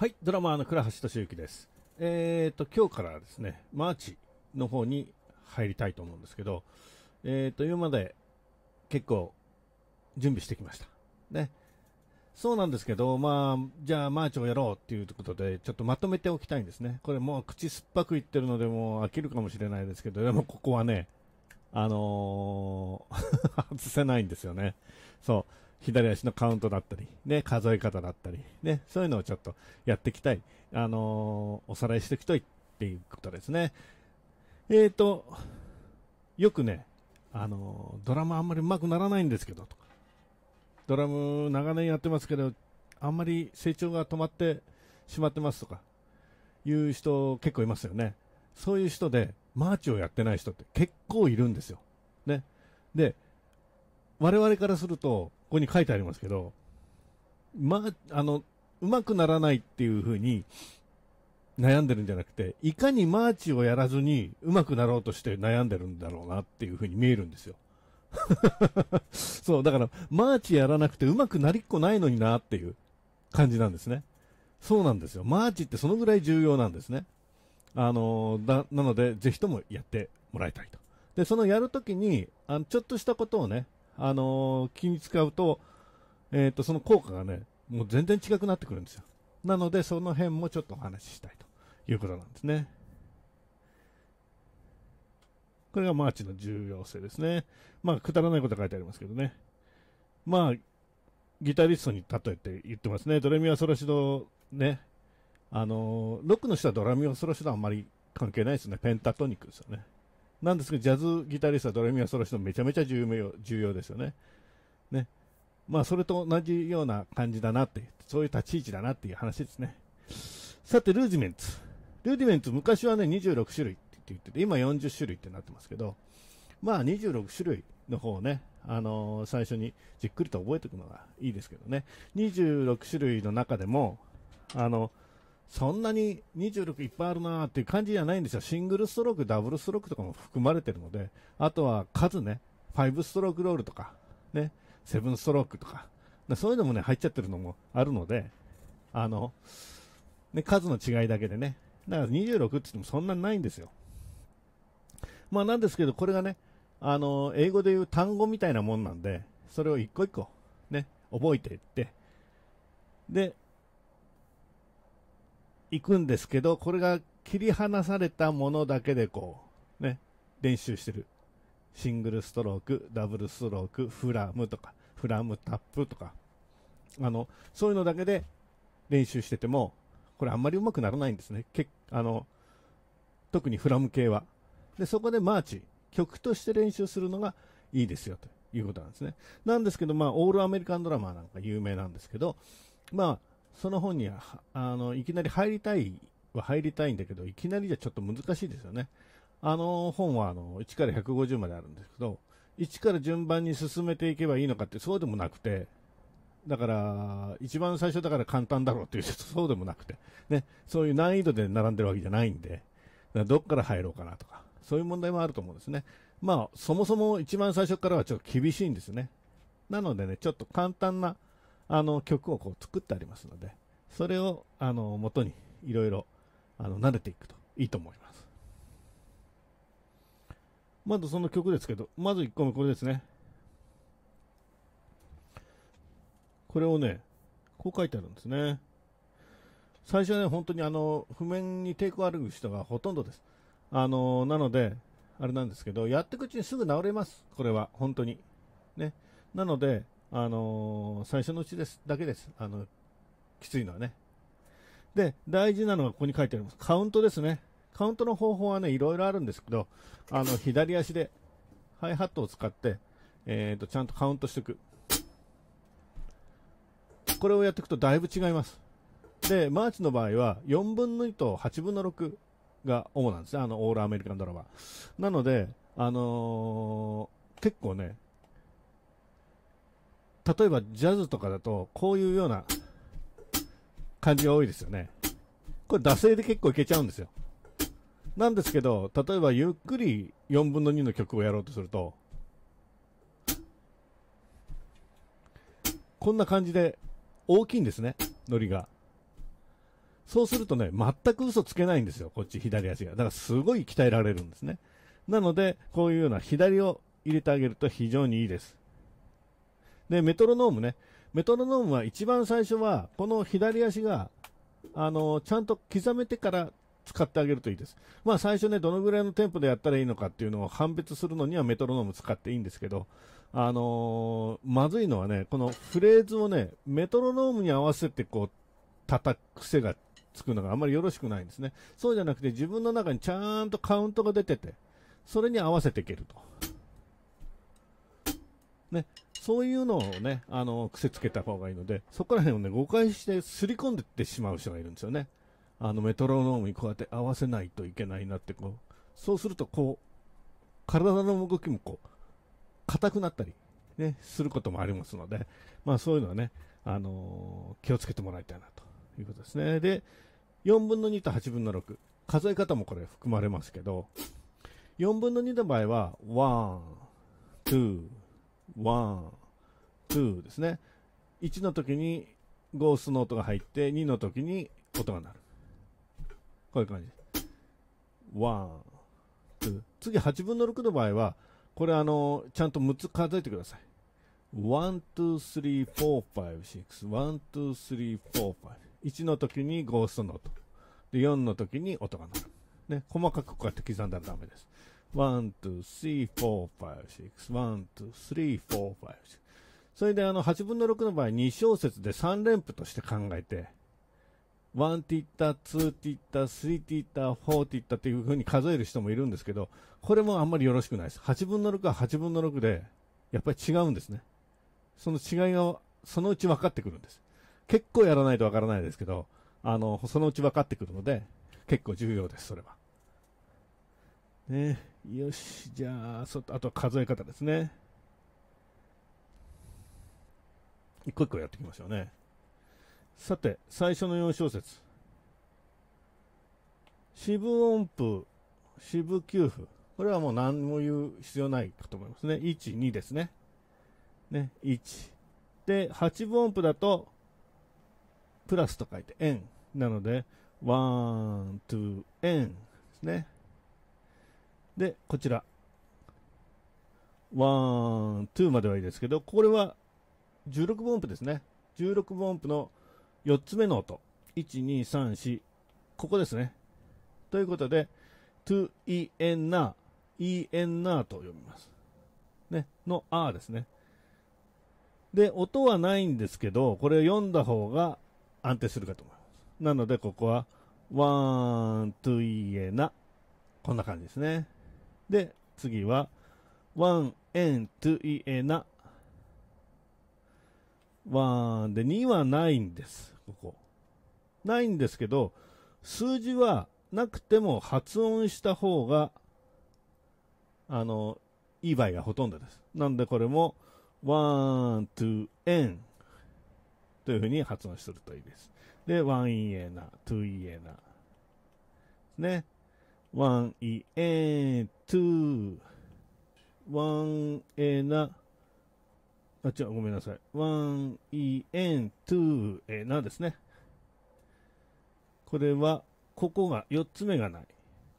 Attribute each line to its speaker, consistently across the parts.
Speaker 1: はい、ドラマーの倉橋俊之です。えっ、ー、と、今日からですね、マーチの方に入りたいと思うんですけど、えっ、ー、と、今まで結構準備してきました。ね。そうなんですけど、まあ、じゃあマーチをやろうっていうことで、ちょっとまとめておきたいんですね。これもう口酸っぱく言ってるので、もう飽きるかもしれないですけど、でもここはね、あのー 外せないんですよね。そう。左足のカウントだったり、ね、数え方だったり、ね、そういうのをちょっとやっていきたい。あのー、おさらいしていきたいっていうことですね。えっ、ー、と、よくね、あのー、ドラムあんまり上手くならないんですけど、とか。ドラム長年やってますけど、あんまり成長が止まってしまってますとか、いう人結構いますよね。そういう人で、マーチをやってない人って結構いるんですよ。ね。で、我々からすると、ここに書いてありますけど、まあ、の、うまくならないっていうふうに悩んでるんじゃなくて、いかにマーチをやらずにうまくなろうとして悩んでるんだろうなっていうふうに見えるんですよ。そう、だから、マーチやらなくてうまくなりっこないのになっていう感じなんですね。そうなんですよ。マーチってそのぐらい重要なんですね。あの、だ、なので、ぜひともやってもらいたいと。で、そのやるときに、あの、ちょっとしたことをね、あのー、気に使うと、えっ、ー、と、その効果がね、もう全然違くなってくるんですよ。なので、その辺もちょっとお話ししたいということなんですね。これがマーチの重要性ですね。まあ、くだらないこと書いてありますけどね。まあ、ギタリストに例えて言ってますね。ドレミはソロシド、ね。あのー、ロックの人はドラミはソロシドはあんまり関係ないですね。ペンタトニックですよね。なんですけど、ジャズギタリストはドレミンソロシてめちゃめちゃ重要重要ですよね。ね。まあ、それと同じような感じだなって、そういう立ち位置だなっていう話ですね。さて、ルーディメンツ。ルーディメンツ、昔はね、26種類って言ってて、今40種類ってなってますけど、まあ、26種類の方をね、あのー、最初にじっくりと覚えておくのがいいですけどね。26種類の中でも、あの、そんなに26いっぱいあるなーっていう感じじゃないんですよ。シングルストローク、ダブルストロークとかも含まれてるので、あとは数ね、5ストロークロールとか、ね、7ストロークとか、かそういうのもね、入っちゃってるのもあるので、あの、ね、数の違いだけでね、だから26って言ってもそんなにないんですよ。まあなんですけど、これがね、あの、英語で言う単語みたいなもんなんで、それを一個一個、ね、覚えていって、で、行くんですけど、これが切り離されたものだけでこう、ね、練習してる。シングルストローク、ダブルストローク、フラムとか、フラムタップとか、あの、そういうのだけで練習してても、これあんまり上手くならないんですね。けあの、特にフラム系は。で、そこでマーチ、曲として練習するのがいいですよ、ということなんですね。なんですけど、まあ、オールアメリカンドラマーなんか有名なんですけど、まあ、その本にはあのいきなり入りたいは入りたいんだけど、いきなりじゃちょっと難しいですよね。あの本はあの1から150まであるんですけど、1から順番に進めていけばいいのかってそうでもなくて、だから、一番最初だから簡単だろうっていうそうでもなくて、ね、そういう難易度で並んでるわけじゃないんで、どっから入ろうかなとか、そういう問題もあると思うんですね。まあ、そもそも一番最初からはちょっと厳しいんですね。なのでね、ちょっと簡単なあの曲をこう作ってありますので、それをあの元にいろいろ慣れていくといいと思います。まずその曲ですけど、まず1個目これですね。これをね、こう書いてあるんですね。最初はね、本当にあの、譜面に抵抗ある人がほとんどです。あの、なので、あれなんですけど、やっていくうちにすぐ治れます。これは、本当に。ね。なので、あのー、最初のうちです、だけです。あの、きついのはね。で、大事なのがここに書いてあります。カウントですね。カウントの方法はね、いろいろあるんですけど、あの、左足で、ハイハットを使って、えっ、ー、と、ちゃんとカウントしていく。これをやっていくとだいぶ違います。で、マーチの場合は、4分の2と8分の6が主なんですね。あの、オールアメリカンドラマ。なので、あのー、結構ね、例えばジャズとかだと、こういうような感じが多いですよね。これ、惰性で結構いけちゃうんですよ。なんですけど、例えばゆっくり4分の2の曲をやろうとすると、こんな感じで大きいんですね、ノリが。そうするとね、全く嘘つけないんですよ、こっち左足が。だからすごい鍛えられるんですね。なので、こういうような左を入れてあげると非常にいいです。で、メトロノームね。メトロノームは一番最初は、この左足が、あの、ちゃんと刻めてから使ってあげるといいです。まあ最初ね、どのぐらいのテンポでやったらいいのかっていうのを判別するのにはメトロノーム使っていいんですけど、あのー、まずいのはね、このフレーズをね、メトロノームに合わせてこう、叩く癖がつくのがあんまりよろしくないんですね。そうじゃなくて自分の中にちゃんとカウントが出てて、それに合わせていけると。ね、そういうのをね、あの、癖つけた方がいいので、そこら辺をね、誤解してすり込んでってしまう人がいるんですよね。あの、メトロノームにこうやって合わせないといけないなって、こう、そうすると、こう、体の動きもこう、硬くなったり、ね、することもありますので、まあそういうのはね、あのー、気をつけてもらいたいなということですね。で、4分の2と8分の6。数え方もこれ含まれますけど、4分の2の場合は、1、2、ワン、ツーですね。1の時にゴーストの音が入って、2の時に音が鳴る。こういう感じ。ワン、ツー。次、8分の6の場合は、これあの、ちゃんと6つ数えてください。1、2、3、4、5、6。1、2、3、4、5。1の時にゴーストの音。で、4の時に音が鳴る。ね、細かくこうやって刻んだらダメです。1、2、3、4、5、6。1、2、3、4、5、6。それであの、8分の6の場合、2小節で3連符として考えて、1ティッタ、2ティッタ、3ティッタ、4ティッタっていう風に数える人もいるんですけど、これもあんまりよろしくないです。8分の6は8分の6で、やっぱり違うんですね。その違いが、そのうち分かってくるんです。結構やらないと分からないですけど、あの、そのうち分かってくるので、結構重要です、それは。ね、よし、じゃあ、そあとは数え方ですね。一個一個やっていきましょうね。さて、最初の4小節。四分音符、四分休符。これはもう何も言う必要ないかと思いますね。1、2ですね。ね、1。で、8分音符だと、プラスと書いて円なので、ワン、ツー、円ですね。で、こちら。ワン、ツーまではいいですけど、これは16分音符ですね。16分音符の4つ目の音。1、2、3、4。ここですね。ということで、to, イエナイ、エ n, ナーと読みます。ね。の r ですね。で、音はないんですけど、これを読んだ方が安定するかと思います。なので、ここは、ワン、トゥイエナ。こんな感じですね。で、次は、ワン、エン、トゥイエナ。ワンで、2はないんです。ここ。ないんですけど、数字はなくても発音した方が、あの、いい場合がほとんどです。なんでこれも、ワン、トゥ、エン。というふうに発音するといいです。で、ワンイエナ、トゥイエナ。ね。one エ n two one e n あ、違う、ごめんなさい。one エ n two e n ですね。これは、ここが4つ目がない。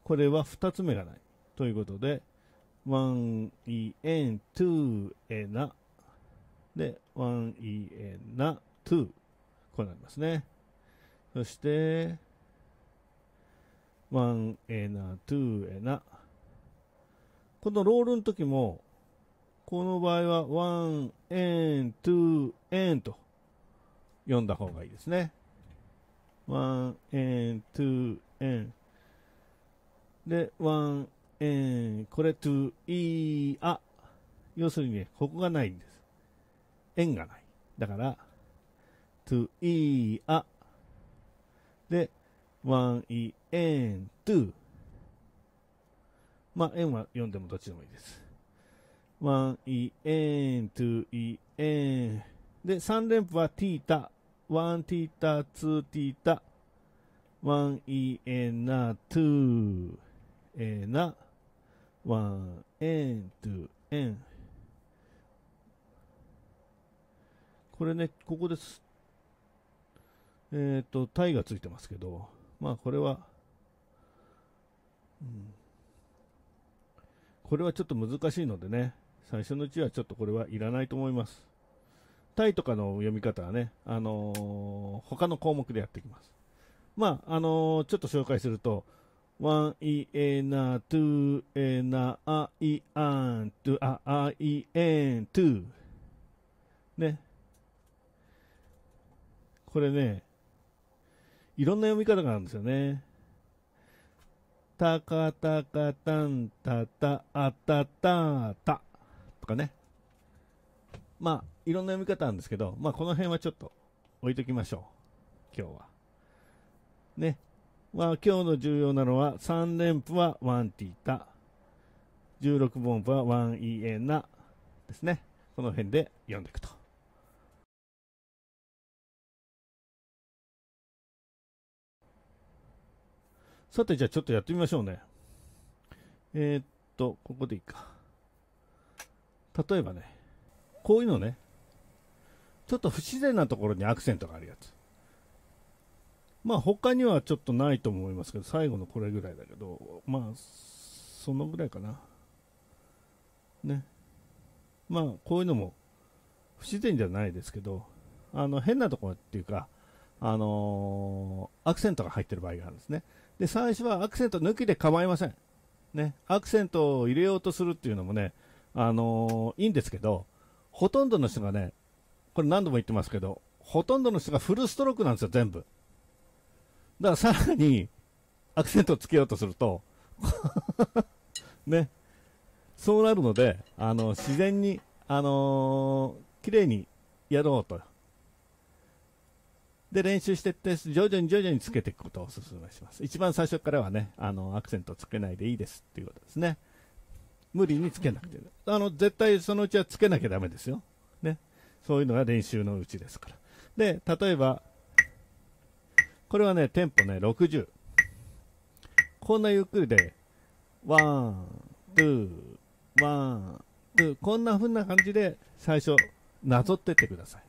Speaker 1: これは2つ目がない。ということで、one エ n two e n で、one エ n na t o こうなりますね。そして、ワンエナ、トゥエナ。このロールの時も、この場合は、ワン、エン、トゥ、エンと読んだ方がいいですね。ワン、エン、トゥ、エン。で、ワン、エン、これ、トゥ、イー、ア。要するにね、ここがないんです。円がない。だから、トゥ、イー、ア。で、ワンイエン w o まあ、円は読んでもどっちでもいいです。ワンイエン t w イエン。で、三連符はティータ。ワンティータ、ツーティータ。ワンイエンナ、トゥー。エナ。ワンエントゥエン。これね、ここです。えっ、ー、と、タイがついてますけど、まあこれは、うん、これはちょっと難しいのでね、最初のうちはちょっとこれはいらないと思います。タイとかの読み方はね、あのー、他の項目でやっていきます。まあ、あのー、ちょっと紹介すると、ワンイエナ、トゥエナ、アイアン、トゥア、アイエン、トゥ。ね。これね、いろんな読み方があるんですよね。たかたかたんたたあたたたとかね。まあ、いろんな読み方あるんですけど、まあ、この辺はちょっと置いときましょう。今日は。ね。まあ、今日の重要なのは、3連符はワンティータ。16分音符はワンイエナですね。この辺で読んでいくと。さて、じゃあちょっとやってみましょうね。えー、っと、ここでいいか。例えばね、こういうのね、ちょっと不自然なところにアクセントがあるやつ。まあ他にはちょっとないと思いますけど、最後のこれぐらいだけど、まあ、そのぐらいかな。ね。まあこういうのも不自然じゃないですけど、あの変なところっていうか、あのー、アクセントが入ってる場合があるんですね。で、最初はアクセント抜きで構いません。ね、アクセントを入れようとするっていうのもね、あのー、いいんですけど、ほとんどの人がね、これ何度も言ってますけど、ほとんどの人がフルストロークなんですよ、全部。だからさらに、アクセントをつけようとすると ね、そうなるので、あの、自然に、あのー、綺麗にやろうとで、練習していって、徐々に徐々につけていくことをお勧めします。一番最初からはね、あの、アクセントつけないでいいですっていうことですね。無理につけなくて。あの、絶対そのうちはつけなきゃだめですよ。ね。そういうのが練習のうちですから。で、例えば、これはね、テンポね、60。こんなゆっくりで、ワン、ツー、ワン、ツー、こんな風な感じで最初、なぞってってください。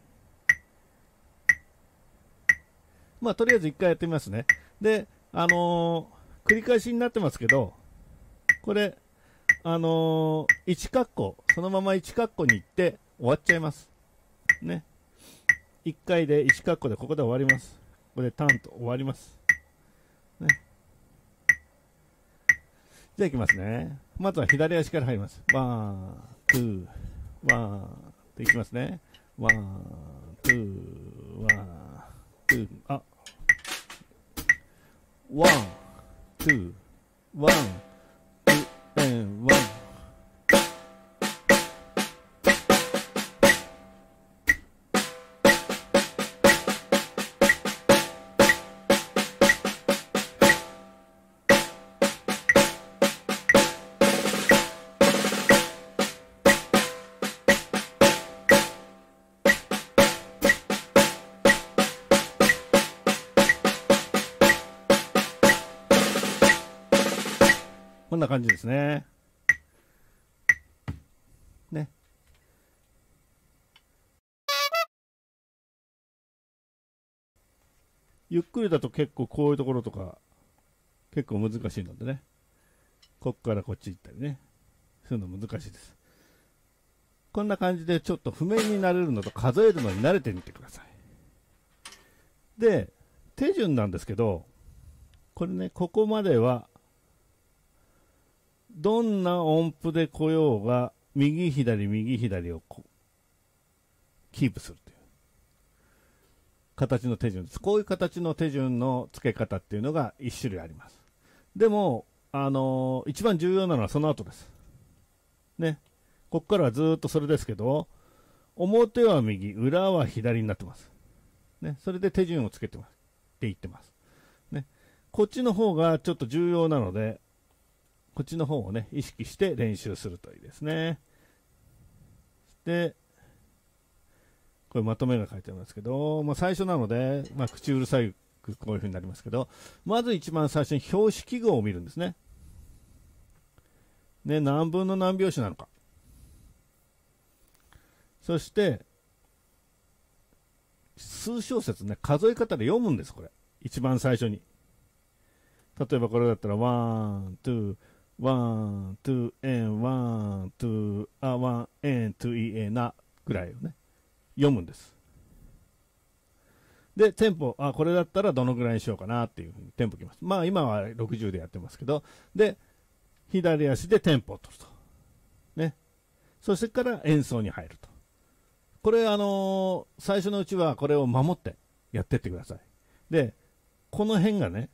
Speaker 1: まあ、とりあえず一回やってみますね。で、あのー、繰り返しになってますけど、これ、あのー、1括弧、そのまま1括弧に行って終わっちゃいます。ね。1回で1括弧でここで終わります。ここでターンと終わります。ね。じゃあ行きますね。まずは左足から入ります。ワン、ツー、ワン、と行きますね。ワン、ツー、ワン、ツー、あ、One, two, one, two, and one. んな感じですね。ね。ゆっくりだと結構こういうところとか結構難しいのでね。こっからこっち行ったりね。そういうの難しいです。こんな感じでちょっと譜面になれるのと数えるのに慣れてみてください。で、手順なんですけど、これね、ここまではどんな音符で来ようが、右左右左をキープするという形の手順です。こういう形の手順の付け方っていうのが一種類あります。でも、あのー、一番重要なのはその後です。ね。ここからはずっとそれですけど、表は右、裏は左になってます。ね。それで手順をつけてます。って言ってます。ね。こっちの方がちょっと重要なので、こっちの方をね、意識して練習するといいですね。で、これまとめが書いてありますけど、まあ、最初なので、まあ、口うるさいこういう風になりますけど、まず一番最初に表紙記号を見るんですね。ね、何分の何拍子なのか。そして、数小節ね、数え方で読むんです、これ。一番最初に。例えばこれだったら、ワン、ツー、ワン、ツー、エン、ワン、ツー、あ、ワン、エン、ツー、イ、エ、ナ、ぐらいをね、読むんです。で、テンポ、あ、これだったらどのぐらいにしようかなっていうふうにテンポきます。まあ今は60でやってますけど、で、左足でテンポを取ると。ね。そしてから演奏に入ると。これあのー、最初のうちはこれを守ってやってってください。で、この辺がね、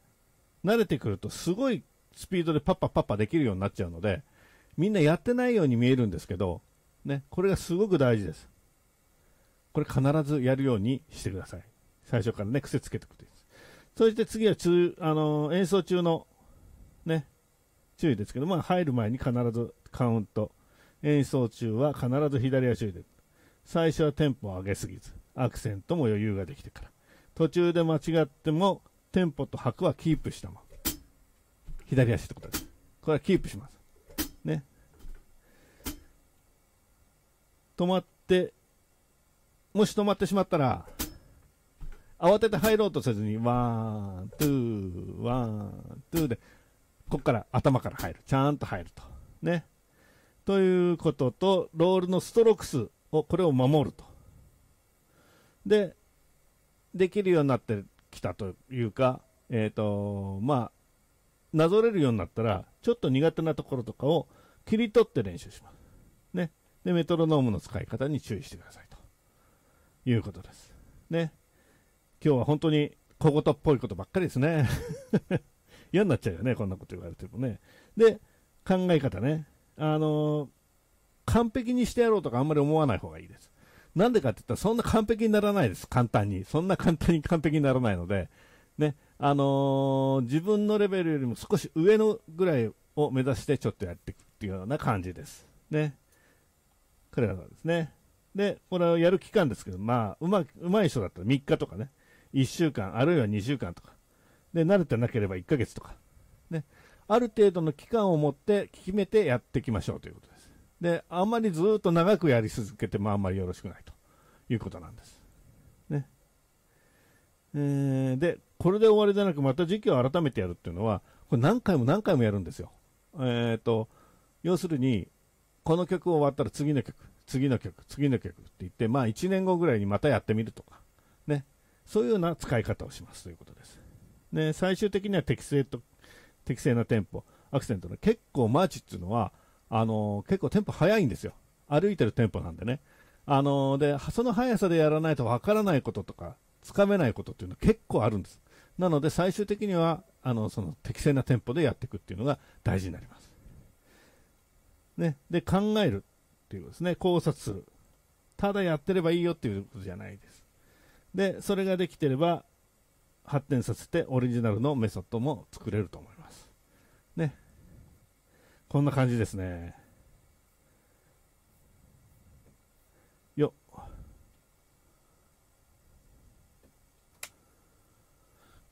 Speaker 1: 慣れてくるとすごいスピードでパッパパッパできるようになっちゃうので、みんなやってないように見えるんですけど、ね、これがすごく大事です。これ必ずやるようにしてください。最初からね、癖つけておくといいです。そして次はあのー、演奏中の、ね、注意ですけど、まあ入る前に必ずカウント。演奏中は必ず左足を入れる。最初はテンポを上げすぎず、アクセントも余裕ができてから。途中で間違っても、テンポと拍はキープしたまま。左足ってことです。これはキープします。ね。止まって、もし止まってしまったら、慌てて入ろうとせずに、ワン、ツー、ワン、ツーで、ここから頭から入る。ちゃんと入ると。ね。ということと、ロールのストロークスを、これを守ると。で、できるようになってきたというか、えっ、ー、と、まあ、なぞれるようになったら、ちょっと苦手なところとかを切り取って練習します。ね。で、メトロノームの使い方に注意してくださいと。いうことです。ね。今日は本当に小言っぽいことばっかりですね。嫌になっちゃうよね、こんなこと言われてもね。で、考え方ね。あのー、完璧にしてやろうとかあんまり思わない方がいいです。なんでかって言ったらそんな完璧にならないです、簡単に。そんな簡単に完璧にならないので、ね、あのー、自分のレベルよりも少し上のぐらいを目指してちょっとやっていくっていうような感じです。ね。彼らはですね。で、これをやる期間ですけど、まあ、うまく、うまい人だったら3日とかね。1週間、あるいは2週間とか。で、慣れてなければ1ヶ月とか。ね。ある程度の期間を持って決めてやっていきましょうということです。で、あんまりずっと長くやり続けてもあんまりよろしくないということなんです。えー、で、これで終わりじゃなくまた時期を改めてやるっていうのは、これ何回も何回もやるんですよ。えっ、ー、と、要するに、この曲終わったら次の曲、次の曲、次の曲って言って、まあ1年後ぐらいにまたやってみるとか、ね。そういうような使い方をしますということです。ね、最終的には適正と、適正なテンポ、アクセントの結構マーチっていうのは、あのー、結構テンポ速いんですよ。歩いてるテンポなんでね。あのー、で、その速さでやらないとわからないこととか、つかめないことっていうのは結構あるんです。なので最終的にはあのその適正なテンポでやっていくっていうのが大事になります。ね、で考えるっていうことですね考察するただやってればいいよっていうことじゃないですでそれができてれば発展させてオリジナルのメソッドも作れると思いますねこんな感じですね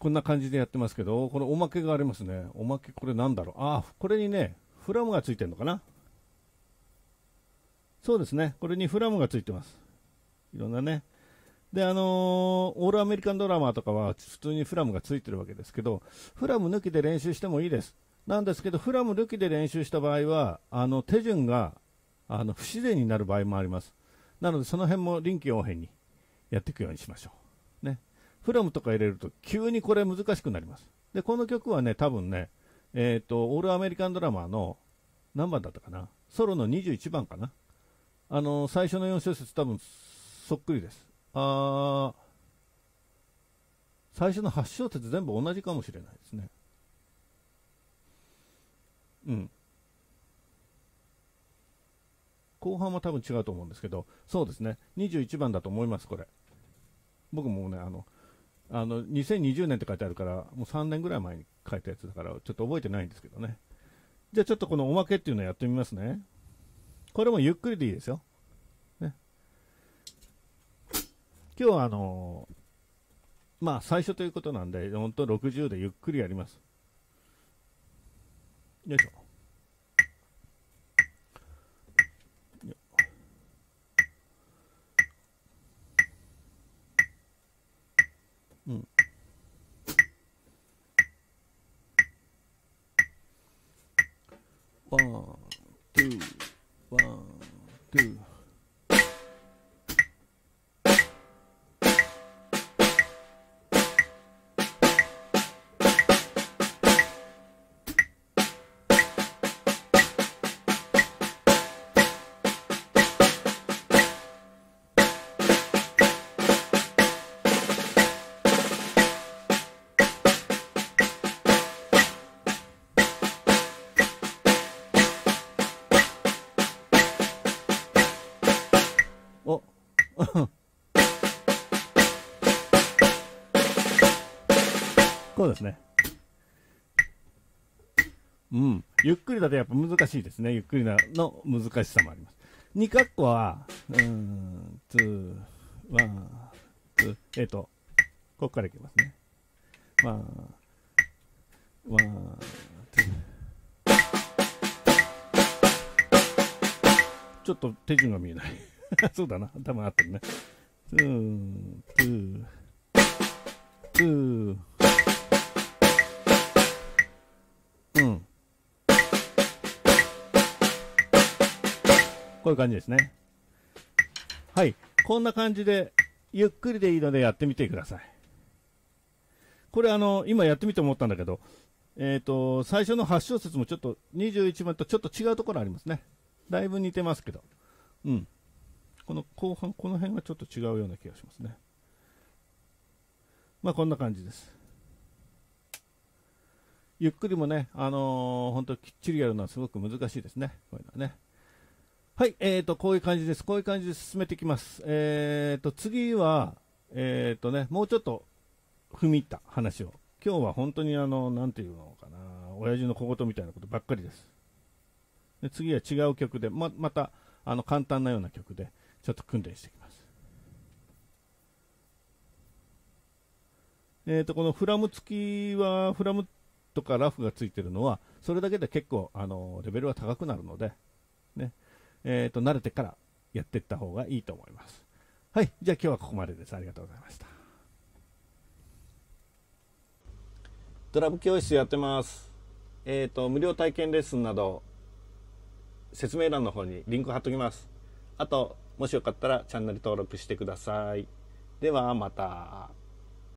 Speaker 1: こんな感じでやってますけど、このおまけがありますね。おまけこれなんだろう。あ、これにね、フラムがついてるのかな。そうですね。これにフラムがついてます。いろんなね。で、あのー、オールアメリカンドラマーとかは普通にフラムがついてるわけですけど、フラム抜きで練習してもいいです。なんですけど、フラム抜きで練習した場合は、あの、手順が、あの、不自然になる場合もあります。なので、その辺も臨機応変にやっていくようにしましょう。フラムとか入れると急にこれ難しくなります。で、この曲はね、多分ね、えっ、ー、と、オールアメリカンドラマーの何番だったかなソロの21番かなあの、最初の4小節多分そっくりです。あー、最初の8小節全部同じかもしれないですね。うん。後半は多分違うと思うんですけど、そうですね。21番だと思います、これ。僕もね、あの、あの2020年って書いてあるから、もう3年ぐらい前に書いたやつだから、ちょっと覚えてないんですけどね。じゃあちょっとこのおまけっていうのをやってみますね。これもゆっくりでいいですよ。ね、今日はあのー、まあ最初ということなんで、本当60でゆっくりやります。よいしょ。棒。そうですね。うん。ゆっくりだとやっぱ難しいですね。ゆっくりなの難しさもあります。2カッコは、うーん、ツー、ワン、ツー、えっ、ー、と、ここからいきますね。ワン、ワン、ツー。ちょっと手順が見えない。そうだな。多分合ってるね。ツー、ツー、ツー。こういう感じですね。はい。こんな感じで、ゆっくりでいいのでやってみてください。これあの、今やってみて思ったんだけど、えっ、ー、と、最初の8小節もちょっと、21番とちょっと違うところありますね。だいぶ似てますけど。うん。この後半、この辺がちょっと違うような気がしますね。まあこんな感じです。ゆっくりもね、あのー、本当きっちりやるのはすごく難しいですね。こういうのはね。はい、えっ、ー、と、こういう感じです。こういう感じで進めていきます。えっ、ー、と、次は、えっ、ー、とね、もうちょっと踏み入った話を。今日は本当にあの、なんていうのかな、親父の小言みたいなことばっかりです。で次は違う曲で、ま、また、あの、簡単なような曲で、ちょっと訓練していきます。えっ、と、このフラム付きは、フラムとかラフがついてるのは、それだけで結構、あの、レベルは高くなるので、ね、えっ、ー、と、慣れてからやっていった方がいいと思います。はい。じゃあ今日はここまでです。ありがとうございました。ドラム教室やってます。えっ、ー、と、無料体験レッスンなど、説明欄の方にリンク貼っときます。あと、もしよかったらチャンネル登録してください。ではまた。